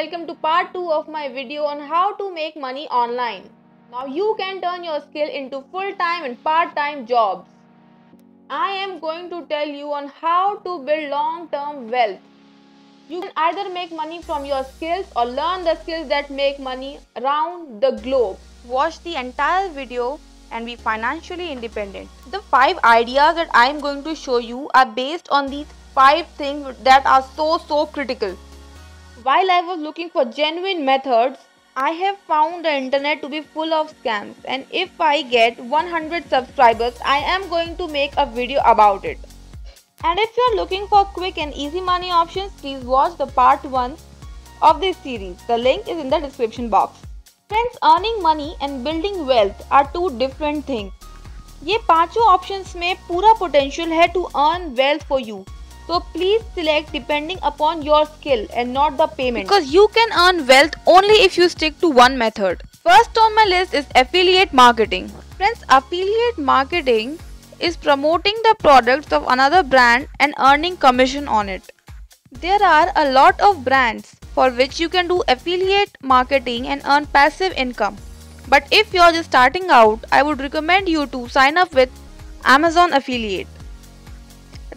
welcome to part 2 of my video on how to make money online. Now you can turn your skill into full-time and part-time jobs. I am going to tell you on how to build long-term wealth. You can either make money from your skills or learn the skills that make money around the globe. Watch the entire video and be financially independent. The 5 ideas that I am going to show you are based on these 5 things that are so so critical. While I was looking for genuine methods, I have found the internet to be full of scams and if I get 100 subscribers, I am going to make a video about it. And if you are looking for quick and easy money options, please watch the part 1 of this series. The link is in the description box. Friends, earning money and building wealth are two different things. ये पांचों options में पूरा potential है to earn wealth for you so please select depending upon your skill and not the payment. Because you can earn wealth only if you stick to one method. First on my list is affiliate marketing. Friends, affiliate marketing is promoting the products of another brand and earning commission on it. There are a lot of brands for which you can do affiliate marketing and earn passive income. But if you're just starting out, I would recommend you to sign up with Amazon affiliate.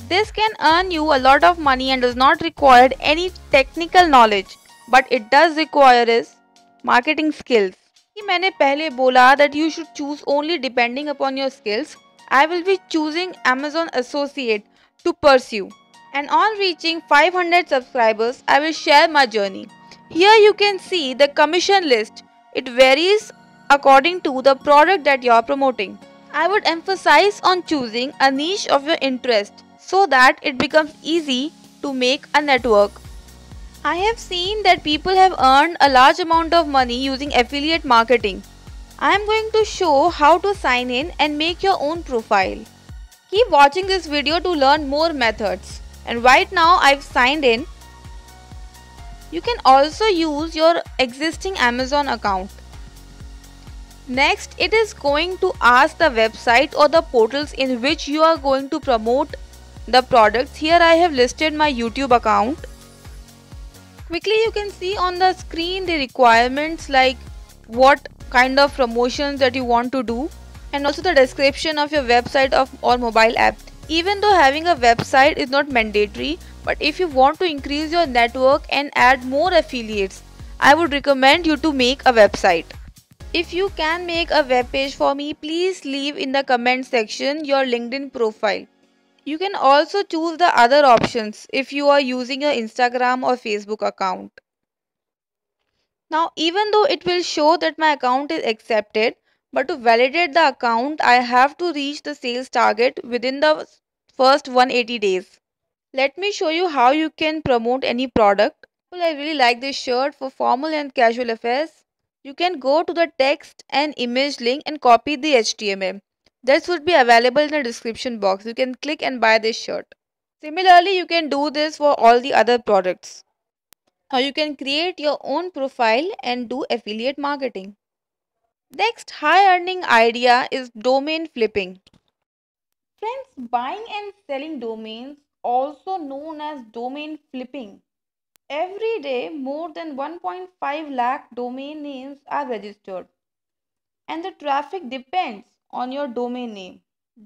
This can earn you a lot of money and does not require any technical knowledge, but it does require is marketing skills. I मैंने पहले बोला that you should choose only depending upon your skills. I will be choosing Amazon Associate to pursue. And on reaching 500 subscribers, I will share my journey. Here you can see the commission list. It varies according to the product that you are promoting. I would emphasize on choosing a niche of your interest so that it becomes easy to make a network. I have seen that people have earned a large amount of money using affiliate marketing. I am going to show how to sign in and make your own profile. Keep watching this video to learn more methods. And right now I've signed in. You can also use your existing Amazon account. Next, it is going to ask the website or the portals in which you are going to promote the products. Here I have listed my YouTube account. Quickly you can see on the screen the requirements like what kind of promotions that you want to do and also the description of your website of, or mobile app. Even though having a website is not mandatory, but if you want to increase your network and add more affiliates, I would recommend you to make a website. If you can make a web page for me, please leave in the comment section your LinkedIn profile. You can also choose the other options if you are using your Instagram or Facebook account. Now even though it will show that my account is accepted, but to validate the account, I have to reach the sales target within the first 180 days. Let me show you how you can promote any product. Well, I really like this shirt for formal and casual affairs. You can go to the text and image link and copy the HTML. This would be available in the description box. You can click and buy this shirt. Similarly, you can do this for all the other products. Now you can create your own profile and do affiliate marketing. Next high earning idea is domain flipping. Friends, buying and selling domains also known as domain flipping. Every day more than 1.5 lakh domain names are registered and the traffic depends on your domain name.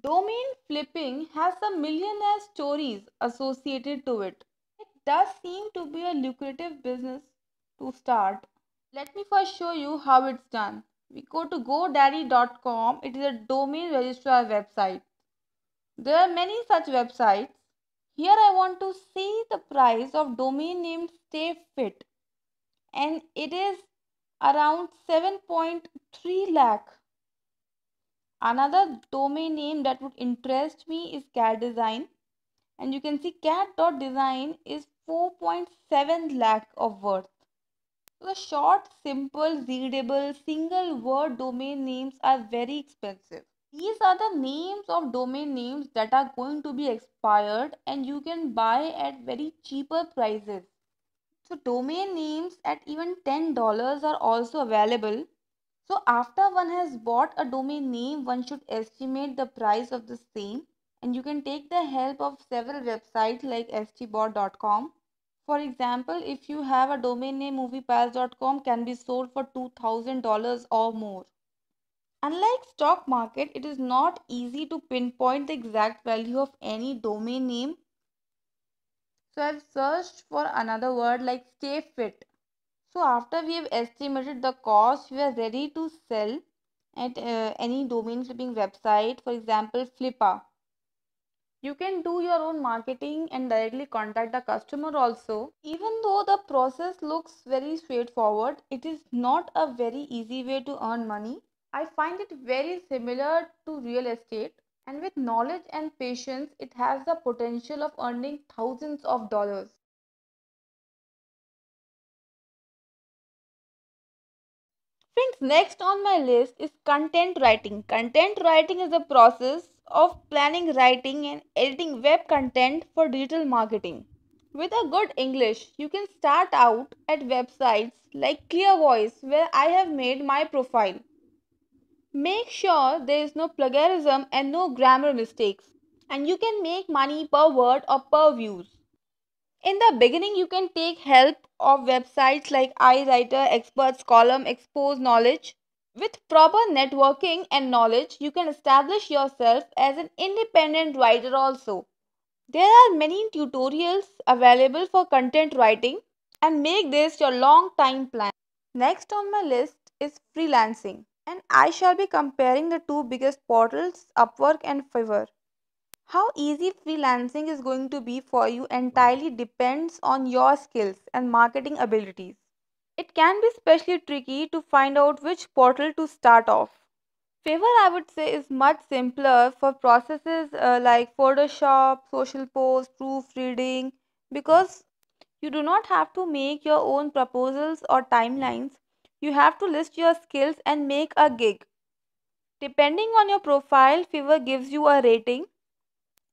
Domain flipping has a millionaire stories associated to it. It does seem to be a lucrative business to start. Let me first show you how it's done. We go to godaddy.com. It is a domain registrar website. There are many such websites. Here I want to see the price of domain name Stay Fit and it is around 7.3 lakh Another domain name that would interest me is cat design. And you can see cat.design is 4.7 lakh of worth. So the short, simple, readable, single word domain names are very expensive. These are the names of domain names that are going to be expired and you can buy at very cheaper prices. So domain names at even $10 are also available so after one has bought a domain name, one should estimate the price of the same and you can take the help of several websites like stbot.com. For example, if you have a domain name moviepass.com can be sold for $2,000 or more. Unlike stock market, it is not easy to pinpoint the exact value of any domain name. So I've searched for another word like stay fit so after we have estimated the cost, we are ready to sell at uh, any domain flipping website, for example, Flippa. You can do your own marketing and directly contact the customer also. Even though the process looks very straightforward, it is not a very easy way to earn money. I find it very similar to real estate and with knowledge and patience, it has the potential of earning thousands of dollars. Friends, next on my list is content writing. Content writing is a process of planning, writing, and editing web content for digital marketing. With a good English, you can start out at websites like ClearVoice, where I have made my profile. Make sure there is no plagiarism and no grammar mistakes, and you can make money per word or per views. In the beginning, you can take help of websites like iWriter, Experts Column, Expose Knowledge. With proper networking and knowledge, you can establish yourself as an independent writer also. There are many tutorials available for content writing and make this your long time plan. Next on my list is freelancing and I shall be comparing the two biggest portals Upwork and Fiverr. How easy freelancing is going to be for you entirely depends on your skills and marketing abilities. It can be especially tricky to find out which portal to start off. Favor, I would say, is much simpler for processes uh, like Photoshop, social post, proofreading, because you do not have to make your own proposals or timelines. You have to list your skills and make a gig. Depending on your profile, Fiverr gives you a rating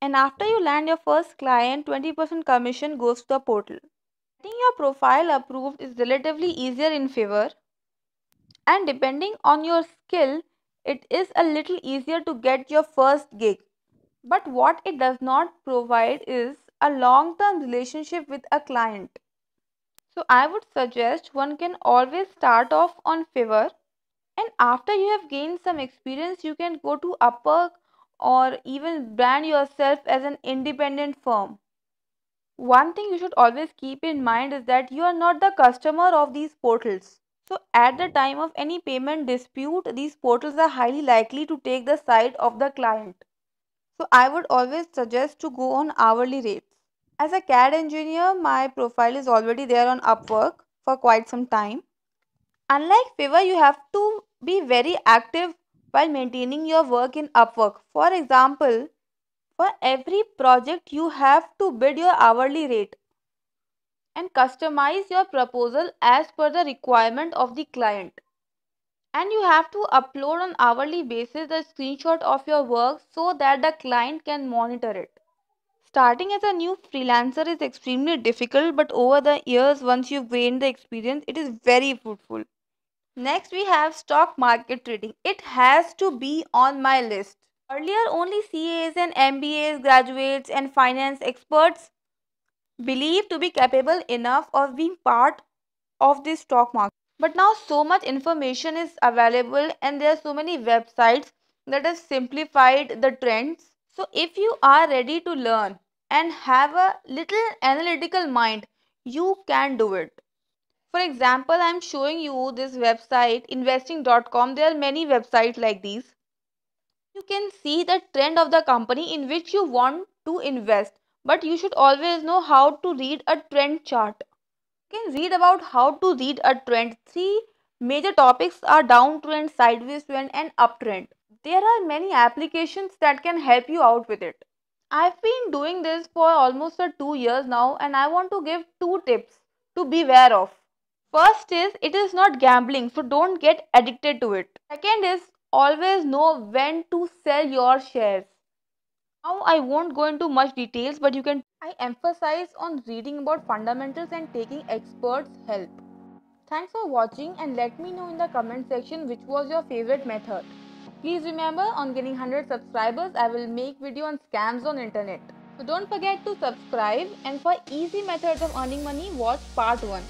and after you land your first client 20% commission goes to the portal getting your profile approved is relatively easier in favor and depending on your skill it is a little easier to get your first gig but what it does not provide is a long term relationship with a client so i would suggest one can always start off on favor and after you have gained some experience you can go to upwork or even brand yourself as an independent firm. One thing you should always keep in mind is that you are not the customer of these portals. So at the time of any payment dispute, these portals are highly likely to take the side of the client. So I would always suggest to go on hourly rates. As a CAD engineer, my profile is already there on Upwork for quite some time. Unlike Fiverr, you have to be very active while maintaining your work in Upwork. For example, for every project you have to bid your hourly rate and customize your proposal as per the requirement of the client. And you have to upload on hourly basis the screenshot of your work so that the client can monitor it. Starting as a new freelancer is extremely difficult but over the years once you've gained the experience it is very fruitful. Next we have stock market trading. It has to be on my list. Earlier only CAs and MBAs, graduates and finance experts believed to be capable enough of being part of this stock market. But now so much information is available and there are so many websites that have simplified the trends. So if you are ready to learn and have a little analytical mind, you can do it. For example, I am showing you this website investing.com. There are many websites like these. You can see the trend of the company in which you want to invest. But you should always know how to read a trend chart. You can read about how to read a trend. Three major topics are downtrend, sideways trend and uptrend. There are many applications that can help you out with it. I've been doing this for almost 2 years now and I want to give 2 tips to beware of. First is it is not gambling, so don't get addicted to it. Second is always know when to sell your shares. Now I won't go into much details, but you can. I emphasize on reading about fundamentals and taking experts' help. Thanks for watching and let me know in the comment section which was your favorite method. Please remember on getting 100 subscribers I will make video on scams on internet. So don't forget to subscribe and for easy methods of earning money watch part 1.